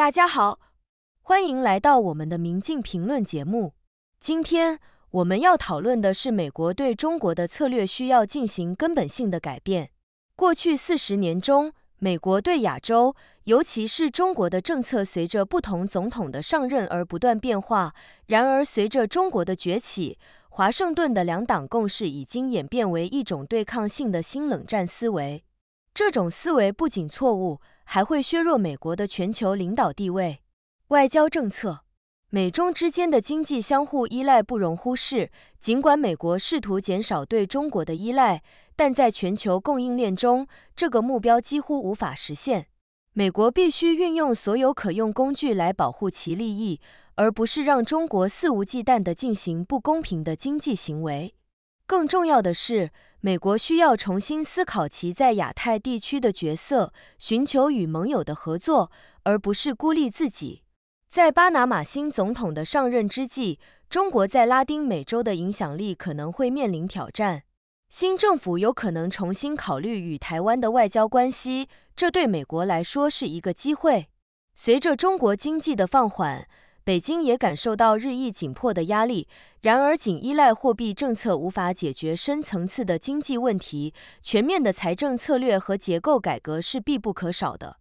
大家好，欢迎来到我们的《明镜评论》节目。今天我们要讨论的是，美国对中国的策略需要进行根本性的改变。过去四十年中，美国对亚洲，尤其是中国的政策，随着不同总统的上任而不断变化。然而，随着中国的崛起，华盛顿的两党共识已经演变为一种对抗性的新冷战思维。这种思维不仅错误。还会削弱美国的全球领导地位。外交政策，美中之间的经济相互依赖不容忽视。尽管美国试图减少对中国的依赖，但在全球供应链中，这个目标几乎无法实现。美国必须运用所有可用工具来保护其利益，而不是让中国肆无忌惮的进行不公平的经济行为。更重要的是，美国需要重新思考其在亚太地区的角色，寻求与盟友的合作，而不是孤立自己。在巴拿马新总统的上任之际，中国在拉丁美洲的影响力可能会面临挑战。新政府有可能重新考虑与台湾的外交关系，这对美国来说是一个机会。随着中国经济的放缓，北京也感受到日益紧迫的压力，然而仅依赖货币政策无法解决深层次的经济问题，全面的财政策略和结构改革是必不可少的。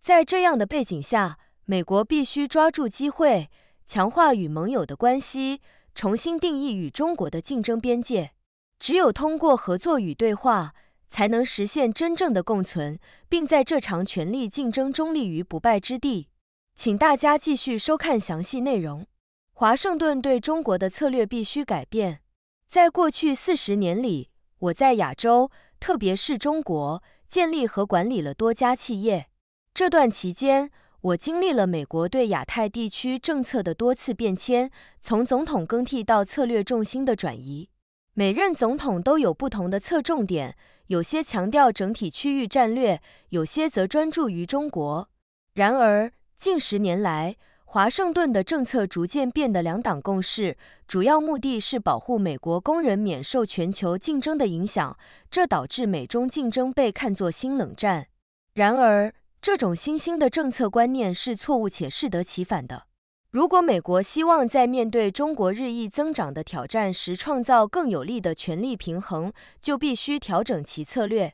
在这样的背景下，美国必须抓住机会，强化与盟友的关系，重新定义与中国的竞争边界。只有通过合作与对话，才能实现真正的共存，并在这场权力竞争中立于不败之地。请大家继续收看详细内容。华盛顿对中国的策略必须改变。在过去四十年里，我在亚洲，特别是中国，建立和管理了多家企业。这段期间，我经历了美国对亚太地区政策的多次变迁，从总统更替到策略重心的转移。每任总统都有不同的侧重点，有些强调整体区域战略，有些则专注于中国。然而，近十年来，华盛顿的政策逐渐变得两党共事，主要目的是保护美国工人免受全球竞争的影响。这导致美中竞争被看作新冷战。然而，这种新兴的政策观念是错误且适得其反的。如果美国希望在面对中国日益增长的挑战时创造更有力的权力平衡，就必须调整其策略。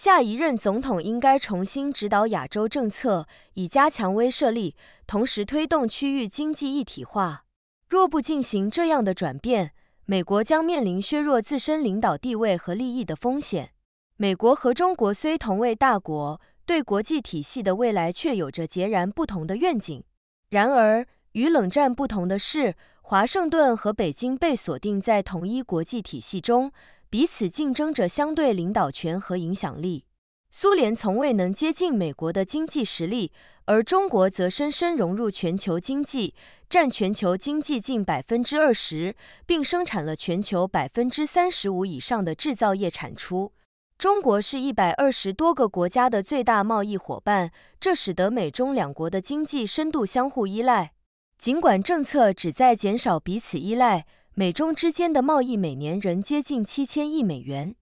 下一任总统应该重新指导亚洲政策，以加强威慑力，同时推动区域经济一体化。若不进行这样的转变，美国将面临削弱自身领导地位和利益的风险。美国和中国虽同为大国，对国际体系的未来却有着截然不同的愿景。然而，与冷战不同的是，华盛顿和北京被锁定在同一国际体系中。彼此竞争着相对领导权和影响力。苏联从未能接近美国的经济实力，而中国则深深融入全球经济，占全球经济近百分之二十，并生产了全球百分之三十五以上的制造业产出。中国是一百二十多个国家的最大贸易伙伴，这使得美中两国的经济深度相互依赖。尽管政策旨在减少彼此依赖。美中之间的贸易每年仍接近七千亿美元，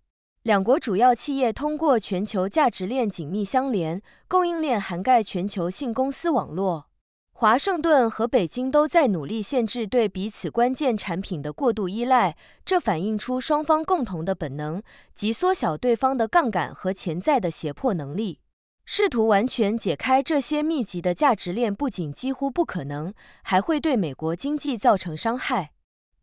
两国主要企业通过全球价值链紧密相连，供应链涵盖全球性公司网络。华盛顿和北京都在努力限制对彼此关键产品的过度依赖，这反映出双方共同的本能，即缩小对方的杠杆和潜在的胁迫能力。试图完全解开这些密集的价值链，不仅几乎不可能，还会对美国经济造成伤害。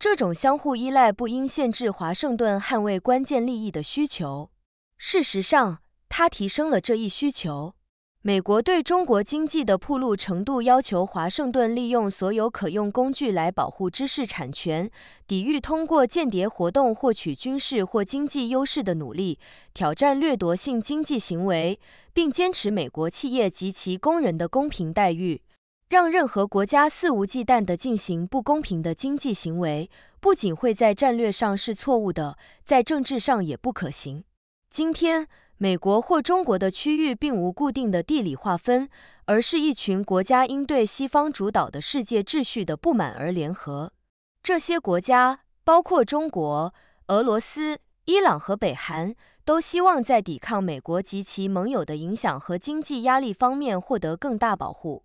这种相互依赖不应限制华盛顿捍卫关键利益的需求。事实上，它提升了这一需求。美国对中国经济的铺路程度要求华盛顿利用所有可用工具来保护知识产权，抵御通过间谍活动获取军事或经济优势的努力，挑战掠夺性经济行为，并坚持美国企业及其工人的公平待遇。让任何国家肆无忌惮地进行不公平的经济行为，不仅会在战略上是错误的，在政治上也不可行。今天，美国或中国的区域并无固定的地理划分，而是一群国家应对西方主导的世界秩序的不满而联合。这些国家包括中国、俄罗斯、伊朗和北韩，都希望在抵抗美国及其盟友的影响和经济压力方面获得更大保护。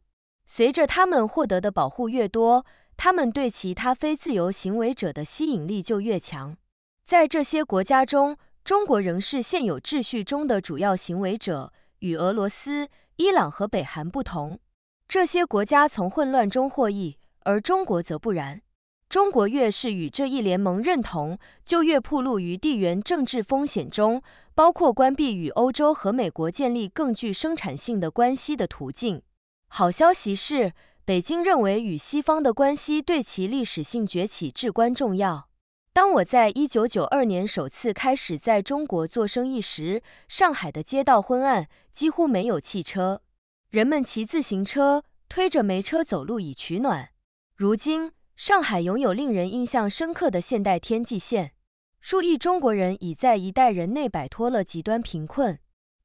随着他们获得的保护越多，他们对其他非自由行为者的吸引力就越强。在这些国家中，中国仍是现有秩序中的主要行为者，与俄罗斯、伊朗和北韩不同，这些国家从混乱中获益，而中国则不然。中国越是与这一联盟认同，就越暴露于地缘政治风险中，包括关闭与欧洲和美国建立更具生产性的关系的途径。好消息是，北京认为与西方的关系对其历史性崛起至关重要。当我在1992年首次开始在中国做生意时，上海的街道昏暗，几乎没有汽车，人们骑自行车，推着煤车走路以取暖。如今，上海拥有令人印象深刻的现代天际线，数亿中国人已在一代人内摆脱了极端贫困。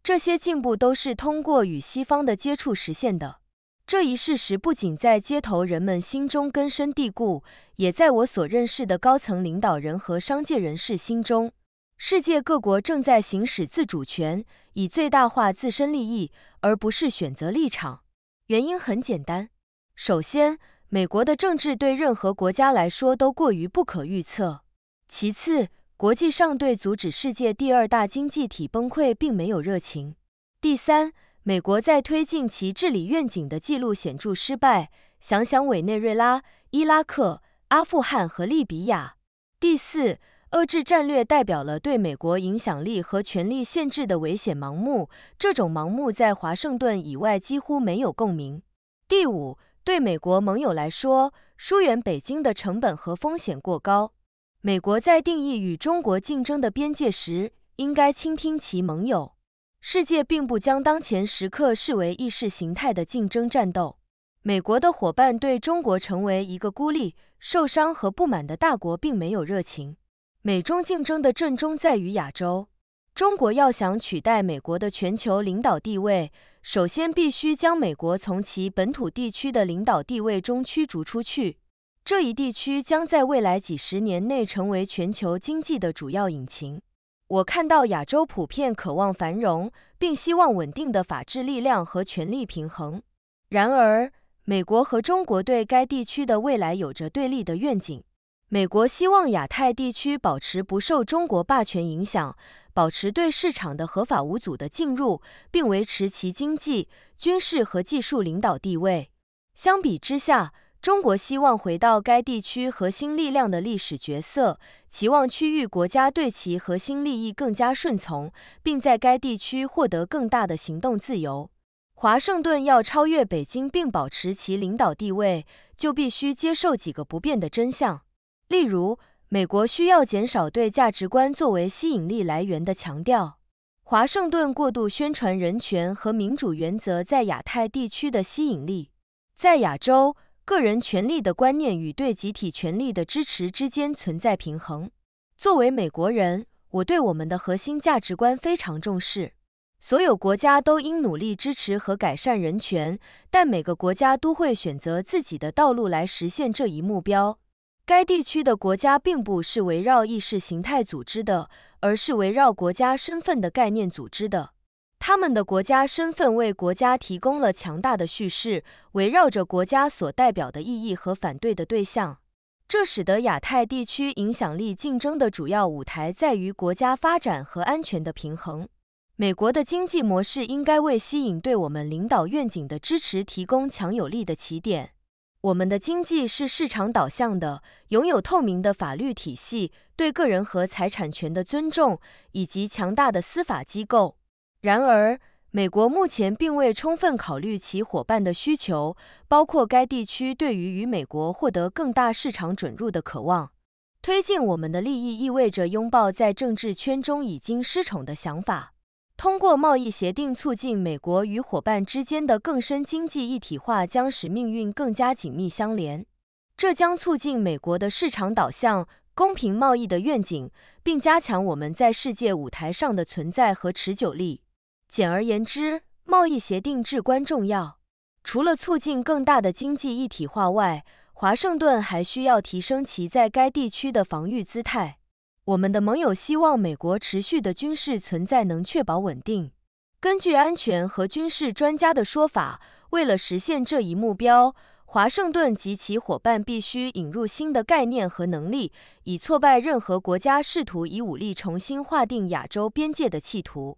这些进步都是通过与西方的接触实现的。这一事实不仅在街头人们心中根深蒂固，也在我所认识的高层领导人和商界人士心中。世界各国正在行使自主权，以最大化自身利益，而不是选择立场。原因很简单：首先，美国的政治对任何国家来说都过于不可预测；其次，国际上对阻止世界第二大经济体崩溃并没有热情；第三，美国在推进其治理愿景的记录显著失败。想想委内瑞拉、伊拉克、阿富汗和利比亚。第四，遏制战略代表了对美国影响力和权力限制的危险盲目，这种盲目在华盛顿以外几乎没有共鸣。第五，对美国盟友来说，疏远北京的成本和风险过高。美国在定义与中国竞争的边界时，应该倾听其盟友。世界并不将当前时刻视为意识形态的竞争战斗。美国的伙伴对中国成为一个孤立、受伤和不满的大国并没有热情。美中竞争的正中在于亚洲。中国要想取代美国的全球领导地位，首先必须将美国从其本土地区的领导地位中驱逐出去。这一地区将在未来几十年内成为全球经济的主要引擎。我看到亚洲普遍渴望繁荣，并希望稳定的法治力量和权力平衡。然而，美国和中国对该地区的未来有着对立的愿景。美国希望亚太地区保持不受中国霸权影响，保持对市场的合法无阻的进入，并维持其经济、军事和技术领导地位。相比之下，中国希望回到该地区核心力量的历史角色，期望区域国家对其核心利益更加顺从，并在该地区获得更大的行动自由。华盛顿要超越北京并保持其领导地位，就必须接受几个不变的真相，例如美国需要减少对价值观作为吸引力来源的强调，华盛顿过度宣传人权和民主原则在亚太地区的吸引力，在亚洲。个人权利的观念与对集体权利的支持之间存在平衡。作为美国人，我对我们的核心价值观非常重视。所有国家都应努力支持和改善人权，但每个国家都会选择自己的道路来实现这一目标。该地区的国家并不是围绕意识形态组织的，而是围绕国家身份的概念组织的。他们的国家身份为国家提供了强大的叙事，围绕着国家所代表的意义和反对的对象。这使得亚太地区影响力竞争的主要舞台在于国家发展和安全的平衡。美国的经济模式应该为吸引对我们领导愿景的支持提供强有力的起点。我们的经济是市场导向的，拥有透明的法律体系、对个人和财产权的尊重以及强大的司法机构。然而，美国目前并未充分考虑其伙伴的需求，包括该地区对于与美国获得更大市场准入的渴望。推进我们的利益意味着拥抱在政治圈中已经失宠的想法。通过贸易协定促进美国与伙伴之间的更深经济一体化，将使命运更加紧密相连。这将促进美国的市场导向、公平贸易的愿景，并加强我们在世界舞台上的存在和持久力。简而言之，贸易协定至关重要。除了促进更大的经济一体化外，华盛顿还需要提升其在该地区的防御姿态。我们的盟友希望美国持续的军事存在能确保稳定。根据安全和军事专家的说法，为了实现这一目标，华盛顿及其伙伴必须引入新的概念和能力，以挫败任何国家试图以武力重新划定亚洲边界的企图。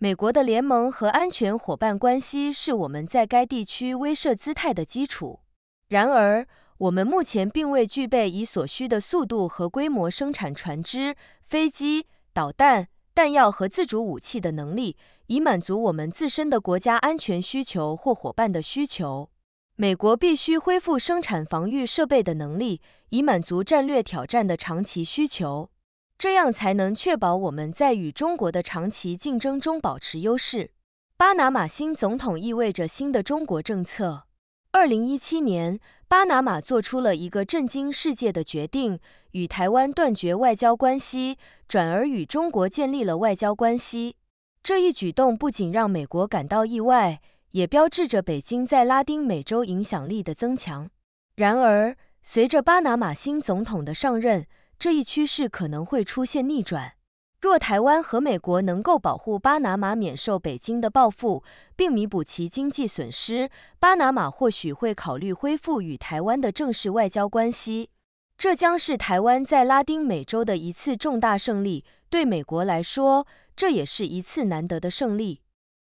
美国的联盟和安全伙伴关系是我们在该地区威慑姿态的基础。然而，我们目前并未具备以所需的速度和规模生产船只、飞机、导弹、弹药和自主武器的能力，以满足我们自身的国家安全需求或伙伴的需求。美国必须恢复生产防御设备的能力，以满足战略挑战的长期需求。这样才能确保我们在与中国的长期竞争中保持优势。巴拿马新总统意味着新的中国政策。二零一七年，巴拿马做出了一个震惊世界的决定，与台湾断绝外交关系，转而与中国建立了外交关系。这一举动不仅让美国感到意外，也标志着北京在拉丁美洲影响力的增强。然而，随着巴拿马新总统的上任，这一趋势可能会出现逆转。若台湾和美国能够保护巴拿马免受北京的报复，并弥补其经济损失，巴拿马或许会考虑恢复与台湾的正式外交关系。这将是台湾在拉丁美洲的一次重大胜利，对美国来说，这也是一次难得的胜利。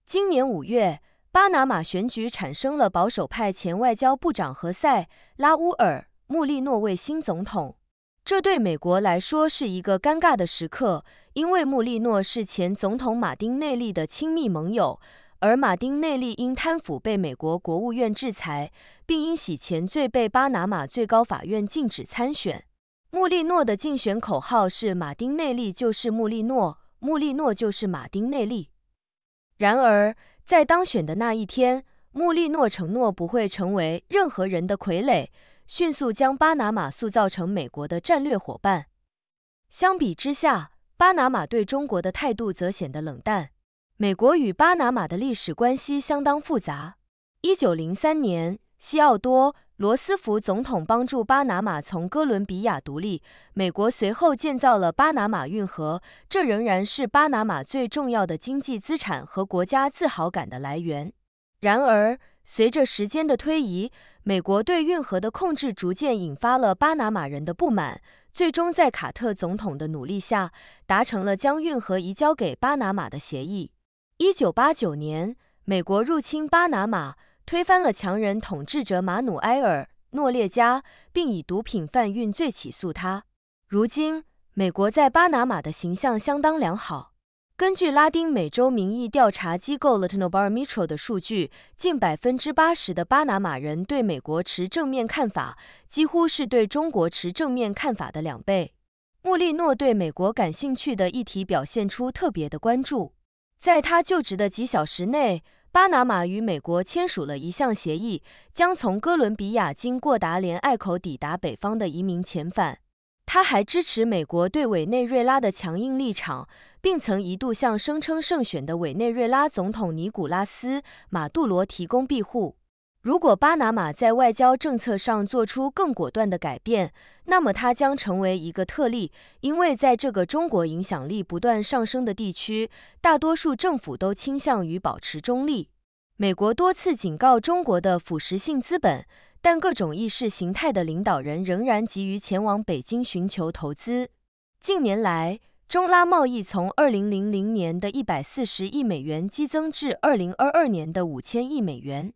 今年五月，巴拿马选举产生了保守派前外交部长何塞·拉乌尔·穆利诺为新总统。这对美国来说是一个尴尬的时刻，因为穆利诺是前总统马丁内利的亲密盟友，而马丁内利因贪腐被美国国务院制裁，并因洗钱罪被巴拿马最高法院禁止参选。穆利诺的竞选口号是“马丁内利就是穆利诺，穆利诺就是马丁内利”。然而，在当选的那一天，穆利诺承诺不会成为任何人的傀儡。迅速将巴拿马塑造成美国的战略伙伴。相比之下，巴拿马对中国的态度则显得冷淡。美国与巴拿马的历史关系相当复杂。一九零三年，西奥多·罗斯福总统帮助巴拿马从哥伦比亚独立，美国随后建造了巴拿马运河，这仍然是巴拿马最重要的经济资产和国家自豪感的来源。然而，随着时间的推移，美国对运河的控制逐渐引发了巴拿马人的不满，最终在卡特总统的努力下达成了将运河移交给巴拿马的协议。1989年，美国入侵巴拿马，推翻了强人统治者马努埃尔·诺列加，并以毒品贩运罪起诉他。如今，美国在巴拿马的形象相当良好。根据拉丁美洲民意调查机构 Latino Barometro 的数据，近百分之八十的巴拿马人对美国持正面看法，几乎是对中国持正面看法的两倍。穆利诺对美国感兴趣的议题表现出特别的关注。在他就职的几小时内，巴拿马与美国签署了一项协议，将从哥伦比亚经过达连隘口抵达北方的移民遣返。他还支持美国对委内瑞拉的强硬立场，并曾一度向声称胜选的委内瑞拉总统尼古拉斯·马杜罗提供庇护。如果巴拿马在外交政策上做出更果断的改变，那么它将成为一个特例，因为在这个中国影响力不断上升的地区，大多数政府都倾向于保持中立。美国多次警告中国的腐蚀性资本。但各种意识形态的领导人仍然急于前往北京寻求投资。近年来，中拉贸易从2000年的一百四十亿美元激增至2022年的五千亿美元。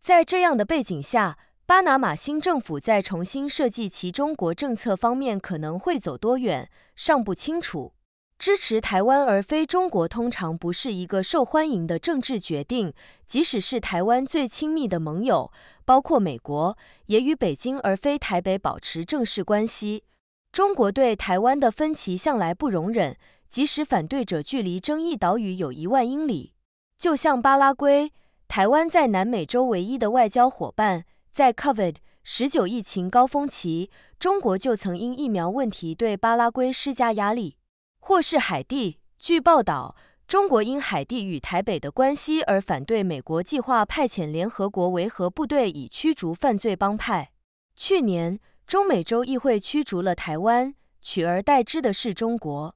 在这样的背景下，巴拿马新政府在重新设计其中国政策方面可能会走多远，尚不清楚。支持台湾而非中国通常不是一个受欢迎的政治决定，即使是台湾最亲密的盟友，包括美国，也与北京而非台北保持正式关系。中国对台湾的分歧向来不容忍，即使反对者距离争议岛屿有一万英里。就像巴拉圭，台湾在南美洲唯一的外交伙伴，在 COVID 十九疫情高峰期，中国就曾因疫苗问题对巴拉圭施加压力。或是海地，据报道，中国因海地与台北的关系而反对美国计划派遣联合国维和部队以驱逐犯罪帮派。去年，中美洲议会驱逐了台湾，取而代之的是中国。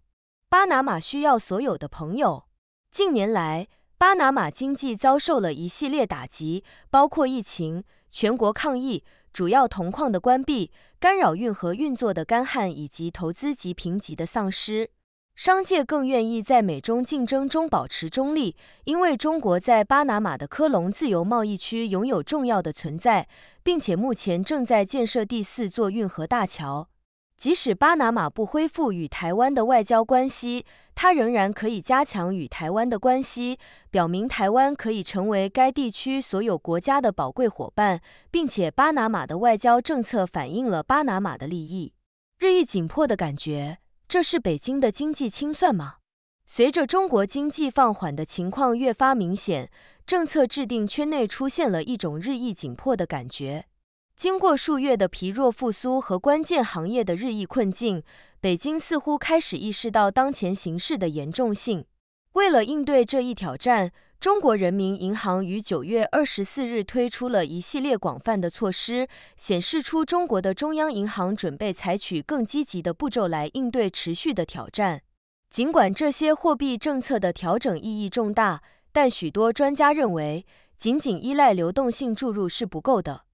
巴拿马需要所有的朋友。近年来，巴拿马经济遭受了一系列打击，包括疫情、全国抗议、主要铜矿的关闭、干扰运河运作的干旱以及投资级评级的丧失。商界更愿意在美中竞争中保持中立，因为中国在巴拿马的科隆自由贸易区拥有重要的存在，并且目前正在建设第四座运河大桥。即使巴拿马不恢复与台湾的外交关系，它仍然可以加强与台湾的关系，表明台湾可以成为该地区所有国家的宝贵伙伴，并且巴拿马的外交政策反映了巴拿马的利益。日益紧迫的感觉。这是北京的经济清算吗？随着中国经济放缓的情况越发明显，政策制定圈内出现了一种日益紧迫的感觉。经过数月的疲弱复苏和关键行业的日益困境，北京似乎开始意识到当前形势的严重性。为了应对这一挑战，中国人民银行于九月二十四日推出了一系列广泛的措施，显示出中国的中央银行准备采取更积极的步骤来应对持续的挑战。尽管这些货币政策的调整意义重大，但许多专家认为，仅仅依赖流动性注入是不够的。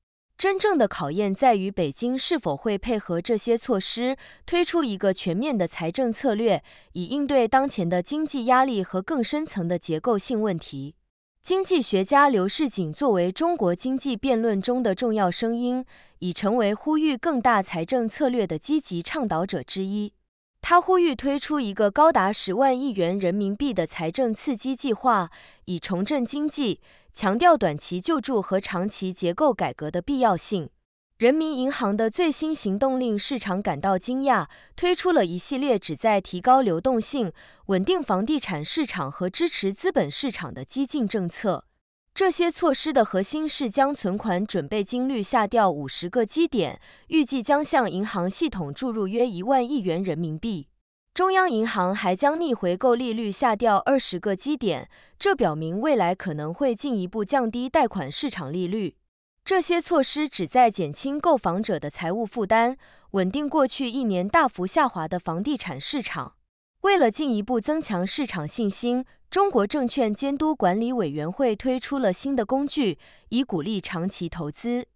真正的考验在于北京是否会配合这些措施，推出一个全面的财政策略，以应对当前的经济压力和更深层的结构性问题。经济学家刘世锦作为中国经济辩论中的重要声音，已成为呼吁更大财政策略的积极倡导者之一。他呼吁推出一个高达十万亿元人民币的财政刺激计划，以重振经济。强调短期救助和长期结构改革的必要性。人民银行的最新行动令市场感到惊讶，推出了一系列旨在提高流动性、稳定房地产市场和支持资本市场的激进政策。这些措施的核心是将存款准备金率下调五十个基点，预计将向银行系统注入约一万亿元人民币。中央银行还将逆回购利率下调二十个基点，这表明未来可能会进一步降低贷款市场利率。这些措施旨在减轻购房者的财务负担，稳定过去一年大幅下滑的房地产市场。为了进一步增强市场信心，中国证券监督管理委员会推出了新的工具，以鼓励长期投资。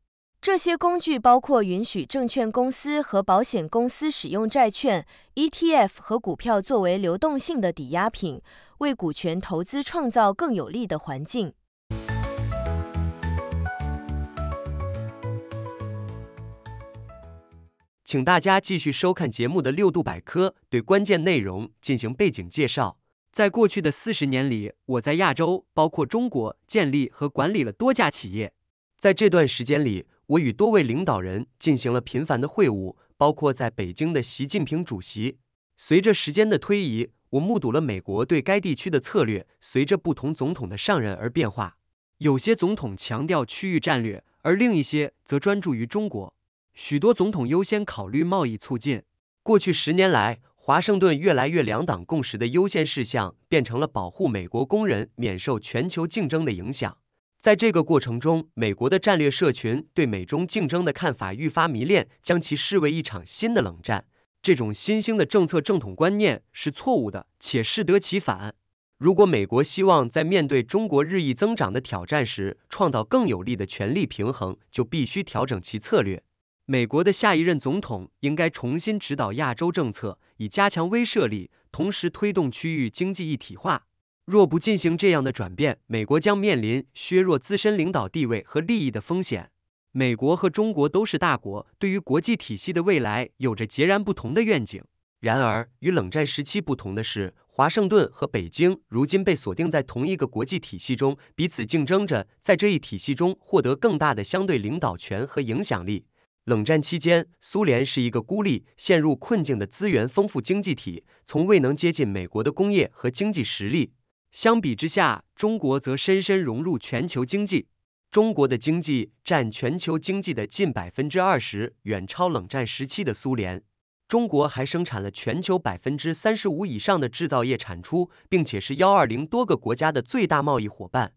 这些工具包括允许证券公司和保险公司使用债券、ETF 和股票作为流动性的抵押品，为股权投资创造更有利的环境。请大家继续收看节目的六度百科，对关键内容进行背景介绍。在过去的四十年里，我在亚洲，包括中国，建立和管理了多家企业。在这段时间里，我与多位领导人进行了频繁的会晤，包括在北京的习近平主席。随着时间的推移，我目睹了美国对该地区的策略随着不同总统的上任而变化。有些总统强调区域战略，而另一些则专注于中国。许多总统优先考虑贸易促进。过去十年来，华盛顿越来越两党共识的优先事项变成了保护美国工人免受全球竞争的影响。在这个过程中，美国的战略社群对美中竞争的看法愈发迷恋，将其视为一场新的冷战。这种新兴的政策正统观念是错误的，且适得其反。如果美国希望在面对中国日益增长的挑战时，创造更有利的权力平衡，就必须调整其策略。美国的下一任总统应该重新指导亚洲政策，以加强威慑力，同时推动区域经济一体化。若不进行这样的转变，美国将面临削弱自身领导地位和利益的风险。美国和中国都是大国，对于国际体系的未来有着截然不同的愿景。然而，与冷战时期不同的是，华盛顿和北京如今被锁定在同一个国际体系中，彼此竞争着，在这一体系中获得更大的相对领导权和影响力。冷战期间，苏联是一个孤立、陷入困境的资源丰富经济体，从未能接近美国的工业和经济实力。相比之下，中国则深深融入全球经济。中国的经济占全球经济的近百分之二十，远超冷战时期的苏联。中国还生产了全球百分之三十五以上的制造业产出，并且是幺二零多个国家的最大贸易伙伴。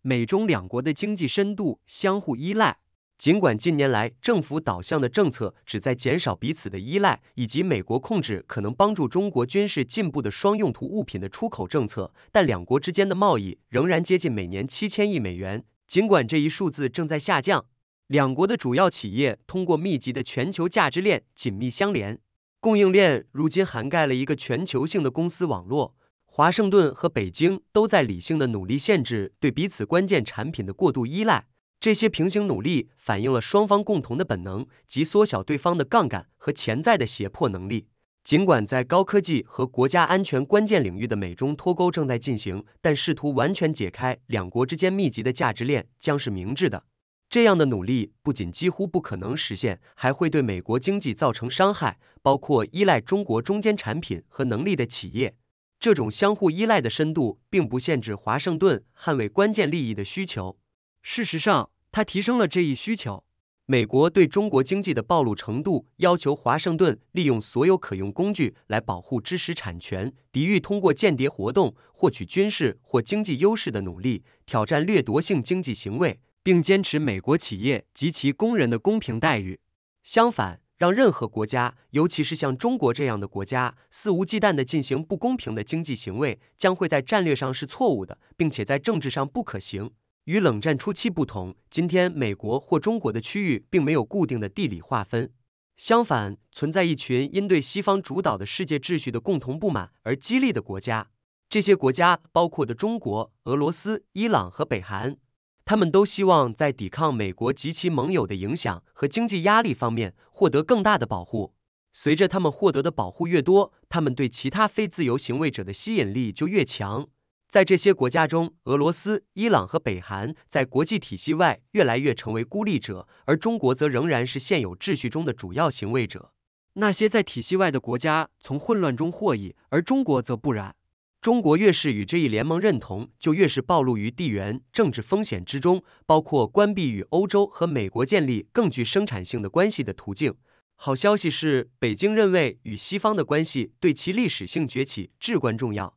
美中两国的经济深度相互依赖。尽管近年来政府导向的政策旨在减少彼此的依赖，以及美国控制可能帮助中国军事进步的双用途物品的出口政策，但两国之间的贸易仍然接近每年七千亿美元。尽管这一数字正在下降，两国的主要企业通过密集的全球价值链紧密相连，供应链如今涵盖了一个全球性的公司网络。华盛顿和北京都在理性的努力限制对彼此关键产品的过度依赖。这些平行努力反映了双方共同的本能及缩小对方的杠杆和潜在的胁迫能力。尽管在高科技和国家安全关键领域的美中脱钩正在进行，但试图完全解开两国之间密集的价值链将是明智的。这样的努力不仅几乎不可能实现，还会对美国经济造成伤害，包括依赖中国中间产品和能力的企业。这种相互依赖的深度并不限制华盛顿捍卫关键利益的需求。事实上，它提升了这一需求。美国对中国经济的暴露程度，要求华盛顿利用所有可用工具来保护知识产权，抵御通过间谍活动获取军事或经济优势的努力，挑战掠夺性经济行为，并坚持美国企业及其工人的公平待遇。相反，让任何国家，尤其是像中国这样的国家，肆无忌惮地进行不公平的经济行为，将会在战略上是错误的，并且在政治上不可行。与冷战初期不同，今天美国或中国的区域并没有固定的地理划分。相反，存在一群因对西方主导的世界秩序的共同不满而激励的国家。这些国家包括的中国、俄罗斯、伊朗和北韩，他们都希望在抵抗美国及其盟友的影响和经济压力方面获得更大的保护。随着他们获得的保护越多，他们对其他非自由行为者的吸引力就越强。在这些国家中，俄罗斯、伊朗和北韩在国际体系外越来越成为孤立者，而中国则仍然是现有秩序中的主要行为者。那些在体系外的国家从混乱中获益，而中国则不然。中国越是与这一联盟认同，就越是暴露于地缘政治风险之中，包括关闭与欧洲和美国建立更具生产性的关系的途径。好消息是，北京认为与西方的关系对其历史性崛起至关重要。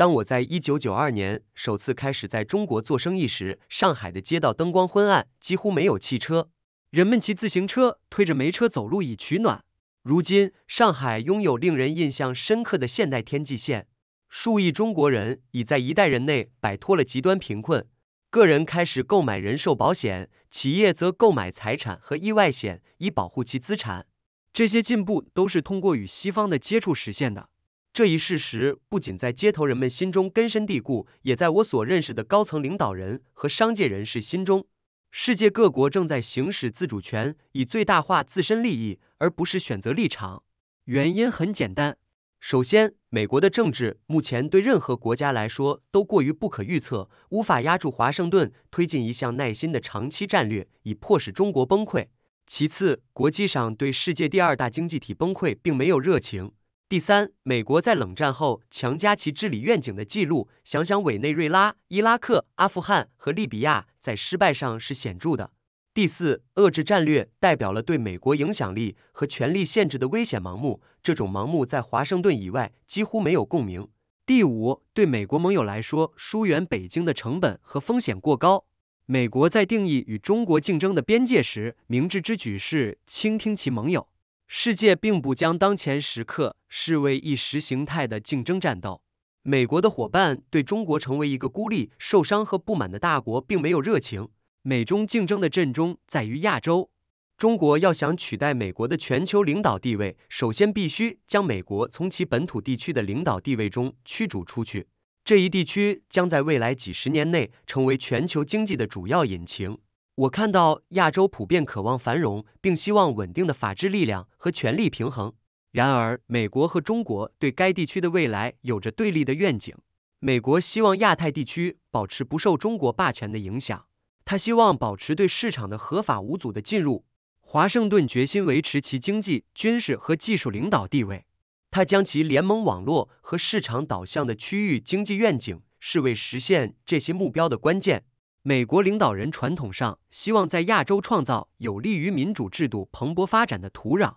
当我在一九九二年首次开始在中国做生意时，上海的街道灯光昏暗，几乎没有汽车，人们骑自行车，推着煤车走路以取暖。如今，上海拥有令人印象深刻的现代天际线，数亿中国人已在一代人内摆脱了极端贫困，个人开始购买人寿保险，企业则购买财产和意外险以保护其资产。这些进步都是通过与西方的接触实现的。这一事实不仅在街头人们心中根深蒂固，也在我所认识的高层领导人和商界人士心中。世界各国正在行使自主权，以最大化自身利益，而不是选择立场。原因很简单：首先，美国的政治目前对任何国家来说都过于不可预测，无法压住华盛顿推进一项耐心的长期战略，以迫使中国崩溃；其次，国际上对世界第二大经济体崩溃并没有热情。第三，美国在冷战后强加其治理愿景的记录，想想委内瑞拉、伊拉克、阿富汗和利比亚在失败上是显著的。第四，遏制战略代表了对美国影响力和权力限制的危险盲目，这种盲目在华盛顿以外几乎没有共鸣。第五，对美国盟友来说，疏远北京的成本和风险过高。美国在定义与中国竞争的边界时，明智之举是倾听其盟友。世界并不将当前时刻。是为意识形态的竞争战斗。美国的伙伴对中国成为一个孤立、受伤和不满的大国并没有热情。美中竞争的阵中在于亚洲。中国要想取代美国的全球领导地位，首先必须将美国从其本土地区的领导地位中驱逐出去。这一地区将在未来几十年内成为全球经济的主要引擎。我看到亚洲普遍渴望繁荣，并希望稳定的法治力量和权力平衡。然而，美国和中国对该地区的未来有着对立的愿景。美国希望亚太地区保持不受中国霸权的影响，他希望保持对市场的合法无阻的进入。华盛顿决心维持其经济、军事和技术领导地位，他将其联盟网络和市场导向的区域经济愿景视为实现这些目标的关键。美国领导人传统上希望在亚洲创造有利于民主制度蓬勃发展的土壤。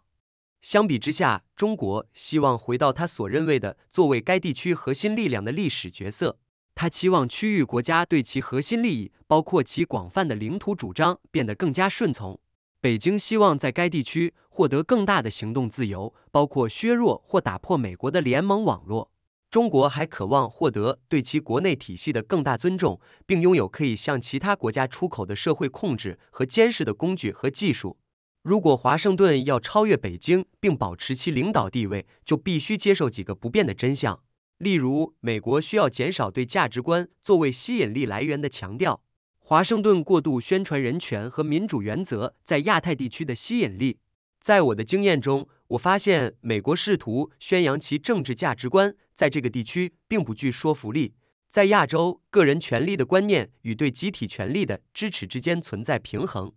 相比之下，中国希望回到他所认为的作为该地区核心力量的历史角色。他期望区域国家对其核心利益，包括其广泛的领土主张，变得更加顺从。北京希望在该地区获得更大的行动自由，包括削弱或打破美国的联盟网络。中国还渴望获得对其国内体系的更大尊重，并拥有可以向其他国家出口的社会控制和监视的工具和技术。如果华盛顿要超越北京并保持其领导地位，就必须接受几个不变的真相，例如美国需要减少对价值观作为吸引力来源的强调。华盛顿过度宣传人权和民主原则在亚太地区的吸引力，在我的经验中，我发现美国试图宣扬其政治价值观在这个地区并不具说服力。在亚洲，个人权利的观念与对集体权利的支持之间存在平衡。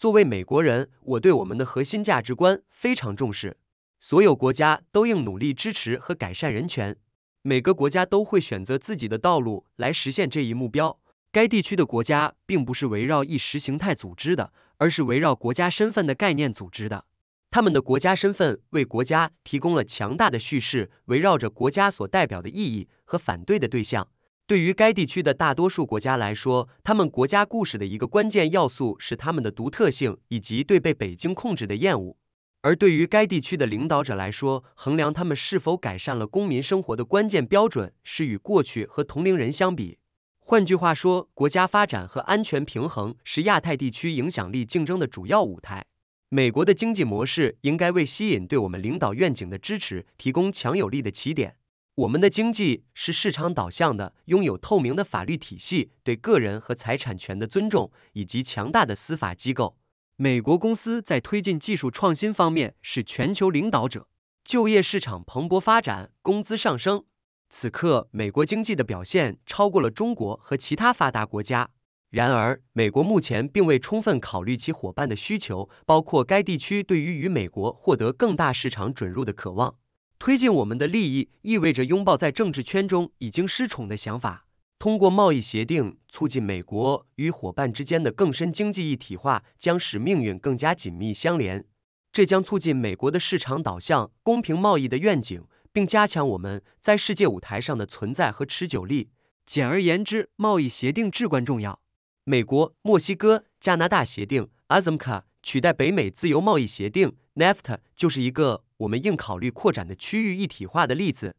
作为美国人，我对我们的核心价值观非常重视。所有国家都应努力支持和改善人权。每个国家都会选择自己的道路来实现这一目标。该地区的国家并不是围绕意识形态组织的，而是围绕国家身份的概念组织的。他们的国家身份为国家提供了强大的叙事，围绕着国家所代表的意义和反对的对象。对于该地区的大多数国家来说，他们国家故事的一个关键要素是他们的独特性以及对被北京控制的厌恶。而对于该地区的领导者来说，衡量他们是否改善了公民生活的关键标准是与过去和同龄人相比。换句话说，国家发展和安全平衡是亚太地区影响力竞争的主要舞台。美国的经济模式应该为吸引对我们领导愿景的支持提供强有力的起点。我们的经济是市场导向的，拥有透明的法律体系，对个人和财产权的尊重，以及强大的司法机构。美国公司在推进技术创新方面是全球领导者，就业市场蓬勃发展，工资上升。此刻，美国经济的表现超过了中国和其他发达国家。然而，美国目前并未充分考虑其伙伴的需求，包括该地区对于与美国获得更大市场准入的渴望。推进我们的利益意味着拥抱在政治圈中已经失宠的想法。通过贸易协定促进美国与伙伴之间的更深经济一体化，将使命运更加紧密相连。这将促进美国的市场导向、公平贸易的愿景，并加强我们在世界舞台上的存在和持久力。简而言之，贸易协定至关重要。美国、墨西哥、加拿大协定 a s m c a 取代北美自由贸易协定 （NAFTA） 就是一个。我们应考虑扩展的区域一体化的例子。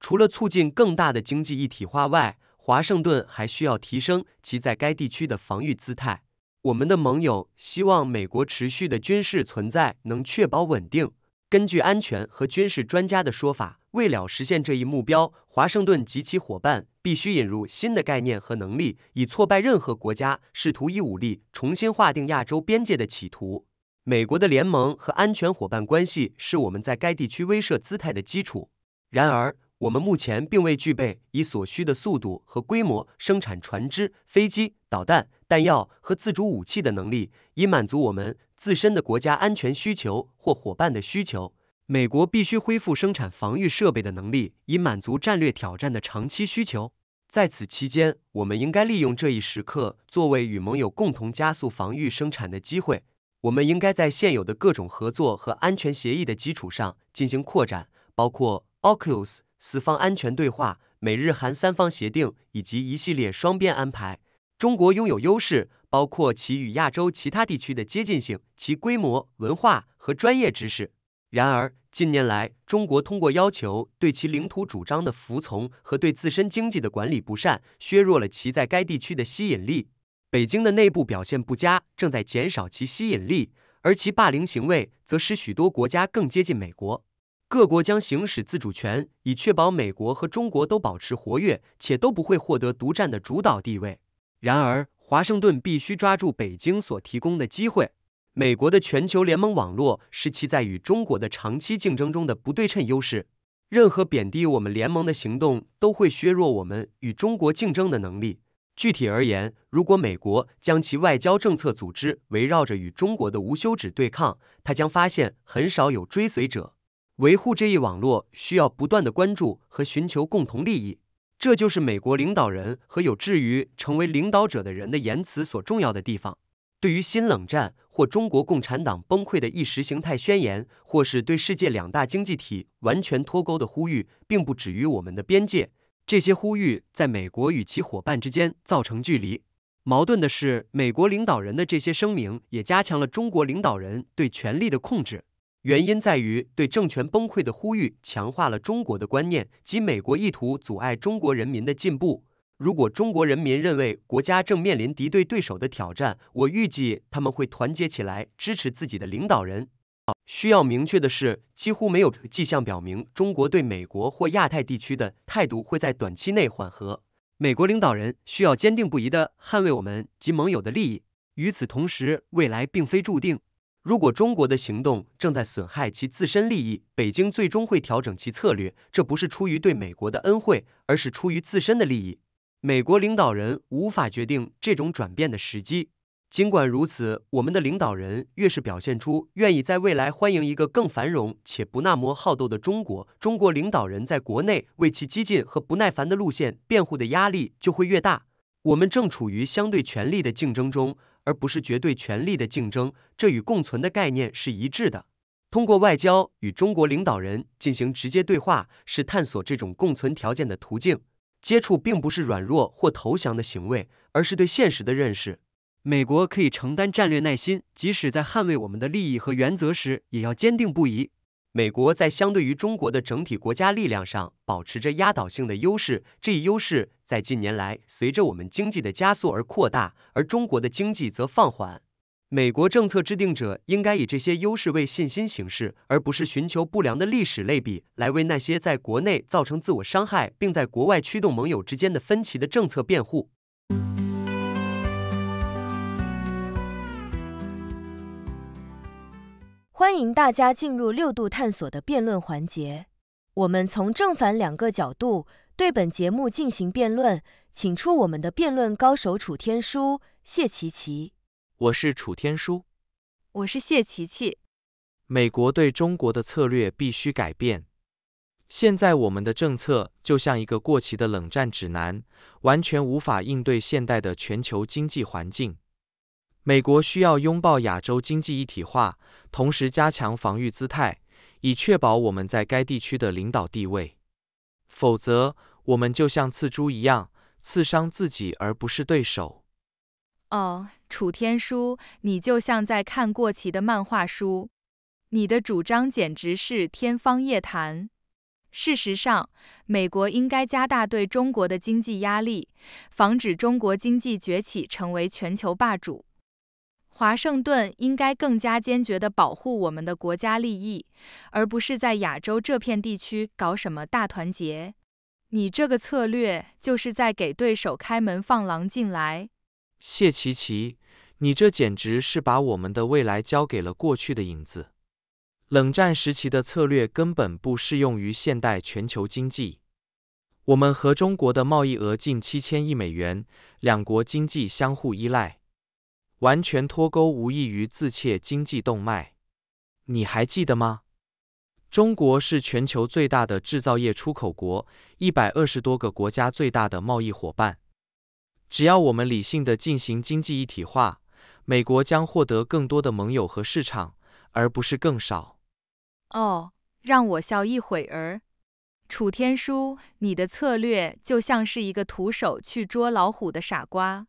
除了促进更大的经济一体化外，华盛顿还需要提升其在该地区的防御姿态。我们的盟友希望美国持续的军事存在能确保稳定。根据安全和军事专家的说法，为了实现这一目标，华盛顿及其伙伴必须引入新的概念和能力，以挫败任何国家试图以武力重新划定亚洲边界的企图。美国的联盟和安全伙伴关系是我们在该地区威慑姿态的基础。然而，我们目前并未具备以所需的速度和规模生产船只、飞机、导弹、弹药和自主武器的能力，以满足我们自身的国家安全需求或伙伴的需求。美国必须恢复生产防御设备的能力，以满足战略挑战的长期需求。在此期间，我们应该利用这一时刻作为与盟友共同加速防御生产的机会。我们应该在现有的各种合作和安全协议的基础上进行扩展，包括 Oculus 四方安全对话、美日韩三方协定以及一系列双边安排。中国拥有优势，包括其与亚洲其他地区的接近性、其规模、文化和专业知识。然而，近年来，中国通过要求对其领土主张的服从和对自身经济的管理不善，削弱了其在该地区的吸引力。北京的内部表现不佳，正在减少其吸引力，而其霸凌行为则使许多国家更接近美国。各国将行使自主权，以确保美国和中国都保持活跃，且都不会获得独占的主导地位。然而，华盛顿必须抓住北京所提供的机会。美国的全球联盟网络是其在与中国的长期竞争中的不对称优势。任何贬低我们联盟的行动都会削弱我们与中国竞争的能力。具体而言，如果美国将其外交政策组织围绕着与中国的无休止对抗，他将发现很少有追随者。维护这一网络需要不断的关注和寻求共同利益。这就是美国领导人和有志于成为领导者的人的言辞所重要的地方。对于新冷战或中国共产党崩溃的意识形态宣言，或是对世界两大经济体完全脱钩的呼吁，并不止于我们的边界。这些呼吁在美国与其伙伴之间造成距离。矛盾的是，美国领导人的这些声明也加强了中国领导人对权力的控制。原因在于，对政权崩溃的呼吁强化了中国的观念及美国意图阻碍中国人民的进步。如果中国人民认为国家正面临敌对对手的挑战，我预计他们会团结起来支持自己的领导人。需要明确的是，几乎没有迹象表明中国对美国或亚太地区的态度会在短期内缓和。美国领导人需要坚定不移地捍卫我们及盟友的利益。与此同时，未来并非注定。如果中国的行动正在损害其自身利益，北京最终会调整其策略。这不是出于对美国的恩惠，而是出于自身的利益。美国领导人无法决定这种转变的时机。尽管如此，我们的领导人越是表现出愿意在未来欢迎一个更繁荣且不那么好斗的中国，中国领导人在国内为其激进和不耐烦的路线辩护的压力就会越大。我们正处于相对权力的竞争中，而不是绝对权力的竞争，这与共存的概念是一致的。通过外交与中国领导人进行直接对话，是探索这种共存条件的途径。接触并不是软弱或投降的行为，而是对现实的认识。美国可以承担战略耐心，即使在捍卫我们的利益和原则时，也要坚定不移。美国在相对于中国的整体国家力量上保持着压倒性的优势，这一优势在近年来随着我们经济的加速而扩大，而中国的经济则放缓。美国政策制定者应该以这些优势为信心形式，而不是寻求不良的历史类比来为那些在国内造成自我伤害，并在国外驱动盟友之间的分歧的政策辩护。欢迎大家进入六度探索的辩论环节。我们从正反两个角度对本节目进行辩论，请出我们的辩论高手楚天舒、谢琪琪。我是楚天舒。我是谢琪琪。美国对中国的策略必须改变。现在我们的政策就像一个过期的冷战指南，完全无法应对现代的全球经济环境。美国需要拥抱亚洲经济一体化，同时加强防御姿态，以确保我们在该地区的领导地位。否则，我们就像刺猪一样，刺伤自己而不是对手。哦，楚天舒，你就像在看过期的漫画书，你的主张简直是天方夜谭。事实上，美国应该加大对中国的经济压力，防止中国经济崛起成为全球霸主。华盛顿应该更加坚决地保护我们的国家利益，而不是在亚洲这片地区搞什么大团结。你这个策略就是在给对手开门放狼进来。谢琪琪，你这简直是把我们的未来交给了过去的影子。冷战时期的策略根本不适用于现代全球经济。我们和中国的贸易额近七千亿美元，两国经济相互依赖。完全脱钩无异于自切经济动脉，你还记得吗？中国是全球最大的制造业出口国，一百二十多个国家最大的贸易伙伴。只要我们理性的进行经济一体化，美国将获得更多的盟友和市场，而不是更少。哦，让我笑一会儿，楚天舒，你的策略就像是一个徒手去捉老虎的傻瓜。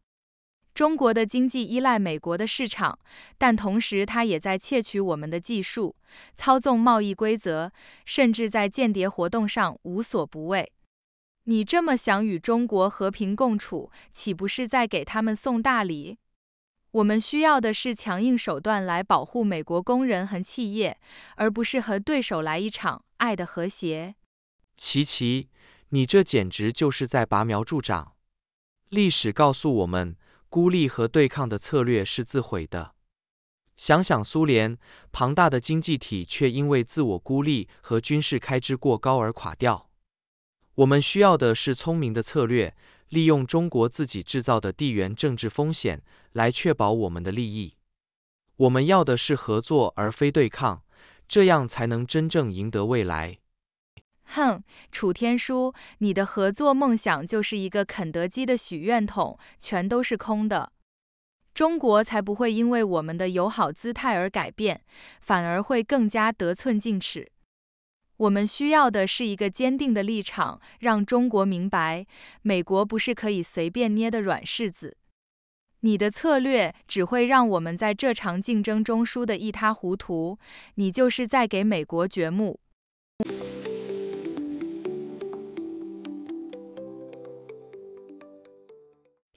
中国的经济依赖美国的市场，但同时它也在窃取我们的技术，操纵贸易规则，甚至在间谍活动上无所不为。你这么想与中国和平共处，岂不是在给他们送大礼？我们需要的是强硬手段来保护美国工人和企业，而不是和对手来一场爱的和谐。琪琪，你这简直就是在拔苗助长。历史告诉我们。孤立和对抗的策略是自毁的。想想苏联，庞大的经济体却因为自我孤立和军事开支过高而垮掉。我们需要的是聪明的策略，利用中国自己制造的地缘政治风险来确保我们的利益。我们要的是合作而非对抗，这样才能真正赢得未来。哼，楚天舒，你的合作梦想就是一个肯德基的许愿桶，全都是空的。中国才不会因为我们的友好姿态而改变，反而会更加得寸进尺。我们需要的是一个坚定的立场，让中国明白，美国不是可以随便捏的软柿子。你的策略只会让我们在这场竞争中输得一塌糊涂，你就是在给美国掘墓。